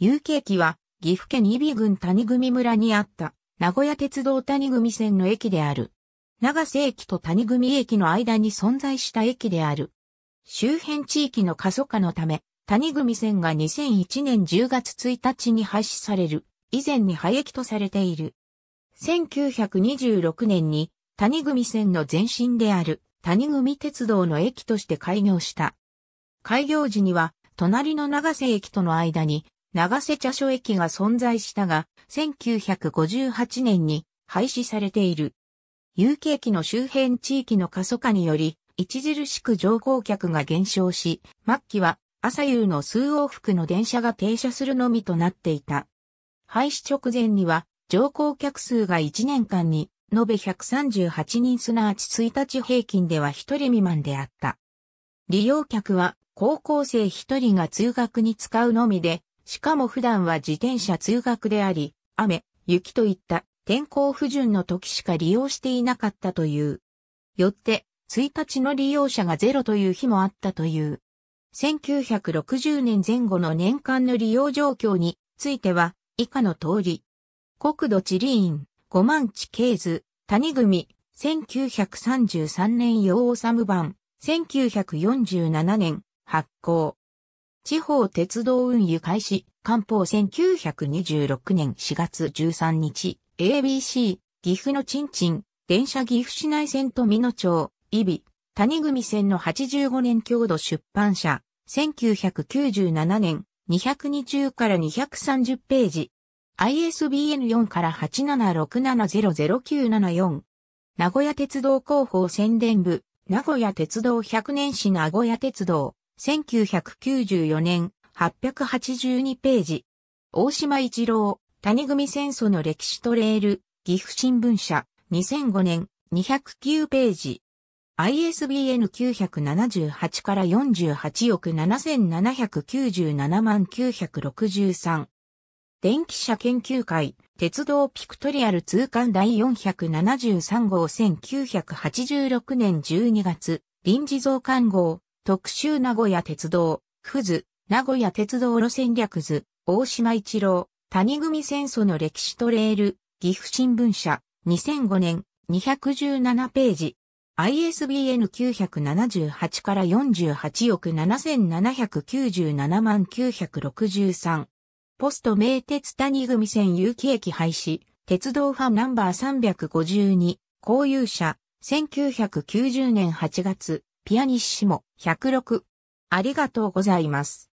有形機は、岐阜県伊比郡谷組村にあった、名古屋鉄道谷組線の駅である。長瀬駅と谷組駅の間に存在した駅である。周辺地域の過疎化のため、谷組線が2001年10月1日に廃止される、以前に廃駅とされている。1926年に谷組線の前身である谷組鉄道の駅として開業した。開業時には隣の長瀬駅との間に長瀬茶所駅が存在したが、1958年に廃止されている。有形機の周辺地域の過疎化により、著しく乗降客が減少し、末期は朝夕の数往復の電車が停車するのみとなっていた。廃止直前には、乗降客数が1年間に、延べ138人すなわち1日平均では1人未満であった。利用客は高校生1人が通学に使うのみで、しかも普段は自転車通学であり、雨、雪といった天候不順の時しか利用していなかったという。よって、1日の利用者がゼロという日もあったという。1960年前後の年間の利用状況については、以下の通り。国土地理院、五万地経図、谷組、1933年用治版、1947年、発行。地方鉄道運輸開始、官報1926年4月13日、ABC、岐阜のちんちん、電車岐阜市内線と美濃町、伊比、谷組線の85年強度出版社、1997年、220から230ページ。ISBN 4から876700974。名古屋鉄道広報宣伝部、名古屋鉄道100年史名古屋鉄道。1994年、882ページ。大島一郎、谷組戦争の歴史とレール、岐阜新聞社、2005年、209ページ。ISBN 978から48億7797万963。電気車研究会、鉄道ピクトリアル通貫第473号1986年12月、臨時増刊号、特集名古屋鉄道、ふず、名古屋鉄道路戦略図、大島一郎、谷組戦争の歴史トレール、岐阜新聞社、2005年、217ページ。ISBN 978から48億7797万963。ポスト名鉄谷組線有機駅廃止、鉄道ファンナンバー352、公有者、1990年8月、ピアニッシモ106。ありがとうございます。